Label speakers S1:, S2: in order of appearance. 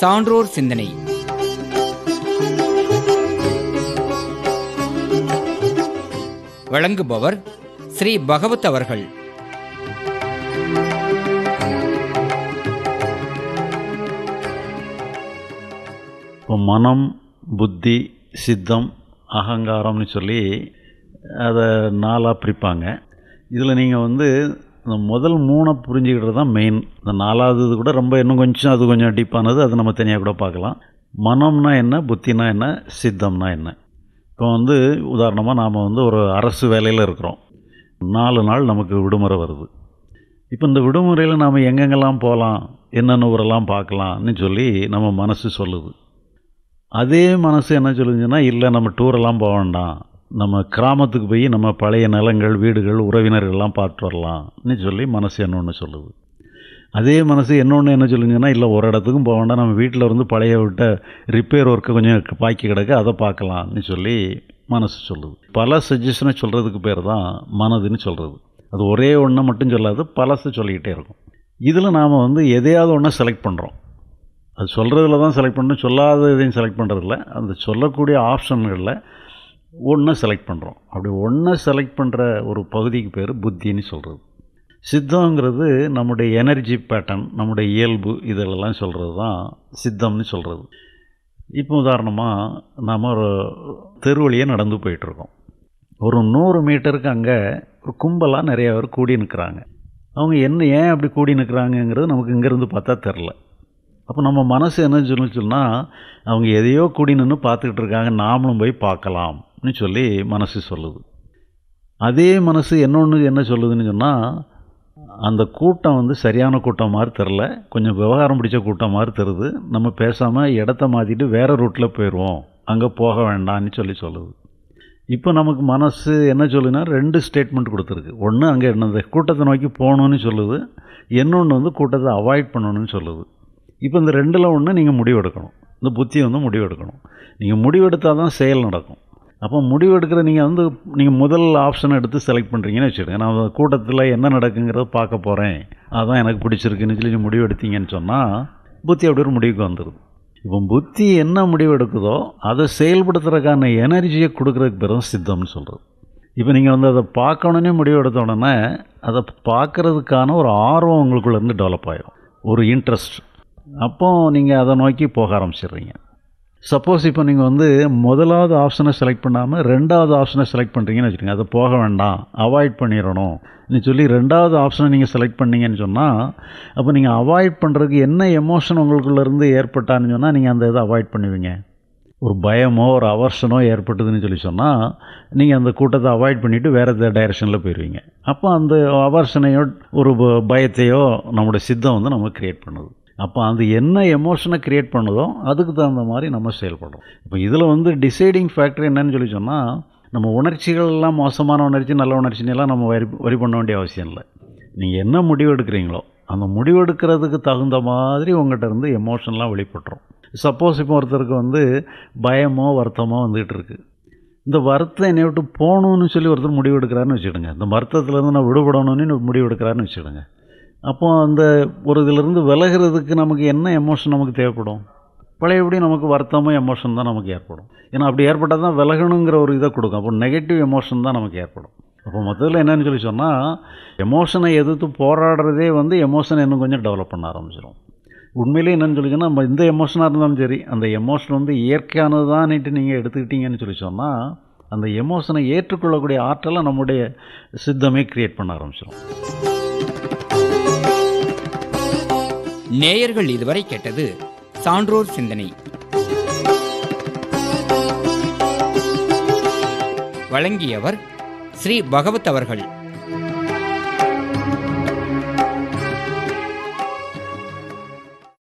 S1: சான்றோர் சிந்தனை வழங்குபவர் ஸ்ரீ பகவத் அவர்கள் இப்போ மனம் புத்தி சித்தம் அகங்காரம்னு சொல்லி அதை நாளாக பிரிப்பாங்க இதில் நீங்கள் வந்து இந்த முதல் மூணை புரிஞ்சுக்கிட்டு தான் மெயின் இந்த நாலாவது கூட ரொம்ப இன்னும் கொஞ்சம் அது கொஞ்சம் டீப்பானது அது நம்ம தனியாக கூட பார்க்கலாம் மனம்னா என்ன புத்தினா என்ன சித்தம்னா என்ன இப்போ வந்து உதாரணமாக நாம் வந்து ஒரு அரசு வேலையில் இருக்கிறோம் நாலு நாள் நமக்கு விடுமுறை வருது இப்போ இந்த விடுமுறையில் நாம் எங்கெங்கெல்லாம் போகலாம் என்னென்ன ஊரெல்லாம் பார்க்கலாம்னு சொல்லி நம்ம மனசு சொல்லுது அதே மனசு என்ன சொல்லுதுன்னா இல்லை நம்ம டூரெல்லாம் போக வேண்டாம் நம்ம கிராமத்துக்கு போய் நம்ம பழைய நிலங்கள் வீடுகள் உறவினர்கள்லாம் பார்த்து வரலாம்னு சொல்லி மனசு என்னொன்று சொல்லுது அதே மனசு என்னொன்று என்ன சொல்லுங்கன்னா இல்லை ஒரு இடத்துக்கும் போக வேண்டாம் நம்ம வீட்டில் இருந்து பழைய விட்ட ரிப்பேர் ஒர்க்கு கொஞ்சம் பாக்கி கிடக்க அதை பார்க்கலாம்னு சொல்லி மனசு சொல்லுது பல சஜஷனை சொல்கிறதுக்கு பேர் தான் மனதுன்னு சொல்கிறது அது ஒரே ஒன்றை மட்டும் சொல்லாது பழசு சொல்லிக்கிட்டே இருக்கும் இதில் நாம் வந்து எதையாவது ஒன்றை செலக்ட் பண்ணுறோம் அது சொல்கிறதுல தான் செலக்ட் பண்ணணும் சொல்லாத இதையும் செலக்ட் பண்ணுறதில்ல அந்த சொல்லக்கூடிய ஆப்ஷன்களில் ஒன்றை செலக்ட் பண்ணுறோம் அப்படி ஒன்றை செலக்ட் பண்ணுற ஒரு பகுதிக்கு பேர் புத்தின்னு சொல்கிறது சித்தங்கிறது நம்முடைய எனர்ஜி பேட்டர்ன் நம்முடைய இயல்பு இதெல்லாம் சொல்கிறது தான் சித்தம்னு சொல்கிறது இப்போ உதாரணமாக நாம் ஒரு வழியே நடந்து போயிட்டுருக்கோம் ஒரு நூறு மீட்டருக்கு அங்கே ஒரு கும்பலாக நிறையா பேர் கூடி நிற்கிறாங்க அவங்க என்ன ஏன் அப்படி கூடி நிற்கிறாங்கங்கிறது நமக்கு இங்கேருந்து பார்த்தா தெரில அப்போ நம்ம மனசு என்ன சொன்னால் அவங்க எதையோ கூடி நின்று பார்த்துக்கிட்டு இருக்காங்க நாமளும் போய் பார்க்கலாம் அப்படின்னு சொல்லி மனசு சொல்லுது அதே மனசு இன்னொன்று என்ன சொல்லுதுன்னு சொன்னால் அந்த கூட்டம் வந்து சரியான கூட்டம் மாதிரி தெரில கொஞ்சம் விவகாரம் பிடிச்ச கூட்டம் மாதிரி தருது நம்ம பேசாமல் இடத்த மாற்றிட்டு வேறு ரூட்டில் போயிடுவோம் அங்கே போக வேண்டாம்னு சொல்லி சொல்லுது இப்போ நமக்கு மனசு என்ன சொல்லுனா ரெண்டு ஸ்டேட்மெண்ட் கொடுத்துருக்கு ஒன்று அங்கே என்னது கூட்டத்தை நோக்கி போகணுன்னு சொல்லுது இன்னொன்று வந்து கூட்டத்தை அவாய்ட் பண்ணணும்னு சொல்லுது இப்போ இந்த ரெண்டில் ஒன்று நீங்கள் முடிவெடுக்கணும் இந்த புத்தி வந்து முடிவெடுக்கணும் நீங்கள் முடிவெடுத்தால் தான் செயல் நடக்கும் அப்போ முடிவு எடுக்கிற நீங்கள் வந்து நீங்கள் முதல் ஆப்ஷன் எடுத்து செலக்ட் பண்ணுறீங்கன்னு வச்சுருக்கேன் நான் கூட்டத்தில் என்ன நடக்குங்கிறத பார்க்க போகிறேன் அதுதான் எனக்கு பிடிச்சிருக்குன்னு சொல்லி முடிவு எடுத்தீங்கன்னு சொன்னால் புத்தி அப்படி ஒரு முடிவுக்கு வந்துடுது இப்போ புத்தி என்ன முடிவு எடுக்குதோ அதை செயல்படுத்துறதுக்கான எனர்ஜியை கொடுக்குறதுக்கு பிறகு சித்தம்னு சொல்கிறது இப்போ நீங்கள் வந்து அதை பார்க்கணுன்னே முடிவு எடுத்த உடனே அதை பார்க்குறதுக்கான ஒரு ஆர்வம் உங்களுக்குள்ளேருந்து டெவலப் ஆகிடும் ஒரு இன்ட்ரெஸ்ட் அப்போது நீங்கள் அதை நோக்கி போக ஆரம்பிச்சிடுறீங்க சப்போஸ் இப்போ நீங்கள் வந்து முதலாவது ஆப்ஷனை செலக்ட் பண்ணாமல் ரெண்டாவது ஆப்ஷனை செலக்ட் பண்ணுறீங்கன்னு வச்சுக்கோங்க அதை போக வேண்டாம் அவாய்ட் பண்ணிடணும் நீ சொல்லி ரெண்டாவது ஆப்ஷனை நீங்கள் செலக்ட் பண்ணீங்கன்னு சொன்னால் அப்போ நீங்கள் அவாய்ட் பண்ணுறதுக்கு என்ன எமோஷன் உங்களுக்குள்ளேருந்து ஏற்பட்டான்னு சொன்னால் நீங்கள் அந்த இதை அவாய்ட் பண்ணுவீங்க ஒரு பயமோ ஒரு அவர்ஷனோ ஏற்பட்டதுன்னு சொல்லி சொன்னால் நீங்கள் அந்த கூட்டத்தை அவாய்ட் பண்ணிவிட்டு வேறு எதாவது டைரக்ஷனில் போயிடுவீங்க அப்போ அந்த அவர்ஷனையோ ஒரு பயத்தையோ நம்முடைய சித்தம் வந்து நம்ம க்ரியேட் பண்ணுது அப்போ அது என்ன எமோஷனை க்ரியேட் பண்ணுதோ அதுக்கு தகுந்த மாதிரி நம்ம செயல்படுறோம் இப்போ இதில் வந்து டிசைடிங் ஃபேக்டர் என்னன்னு சொல்லி சொன்னால் நம்ம உணர்ச்சிகள்லாம் மோசமான உணர்ச்சி நல்ல உணர்ச்சினெல்லாம் நம்ம வரி வரி பண்ண வேண்டிய அவசியம் இல்லை நீங்கள் என்ன முடிவு எடுக்கிறீங்களோ அந்த முடிவெடுக்கிறதுக்கு தகுந்த மாதிரி உங்கள்கிட்ட இருந்து எமோஷன்லாம் வெளிப்படுறோம் சப்போஸ் இப்போ ஒருத்தருக்கு வந்து பயமோ வருத்தமோ வந்துகிட்டு இருக்குது இந்த வருத்தம் என்னை விட்டு போகணும்னு சொல்லி ஒருத்தர் முடிவு எடுக்கிறாருன்னு வச்சுக்கிடுங்க இந்த வருத்தத்துலேருந்து நான் விடுபடணும்னு முடிவு எடுக்கிறாருன்னு வச்சுக்கிடுங்க அப்போ அந்த ஒரு இதிலிருந்து விலகிறதுக்கு நமக்கு என்ன எமோஷன் நமக்கு தேவைப்படும் பழையபடி நமக்கு வருத்தமும் எமோஷன் தான் நமக்கு ஏற்படும் ஏன்னா அப்படி ஏற்பட்டால் தான் விலகணுங்கிற ஒரு இதை கொடுக்கும் அப்போ நெகட்டிவ் எமோஷன் தான் நமக்கு ஏற்படும் அப்போ மொத்தத்தில் என்னென்னு சொல்லி சொன்னால் எமோஷனை எதிர்த்து போராடுறதே வந்து எமோஷனை இன்னும் கொஞ்சம் டெவலப் பண்ண ஆரம்பிச்சிடும் உண்மையிலே என்னென்னு சொல்லி நம்ம இந்த எமோஷனாக இருந்தாலும் சரி அந்த எமோஷன் வந்து இயற்கையானது தான்ட்டு நீங்கள் எடுத்துக்கிட்டீங்கன்னு சொல்லி சொன்னால் அந்த எமோஷனை ஏற்றுக்கொள்ளக்கூடிய ஆற்றலை நம்முடைய சித்தமே க்ரியேட் பண்ண ஆரம்பிச்சிடும் நேயர்கள் இதுவரை கேட்டது சான்றோர் சிந்தனை வழங்கியவர் ஸ்ரீ பகவத் அவர்கள்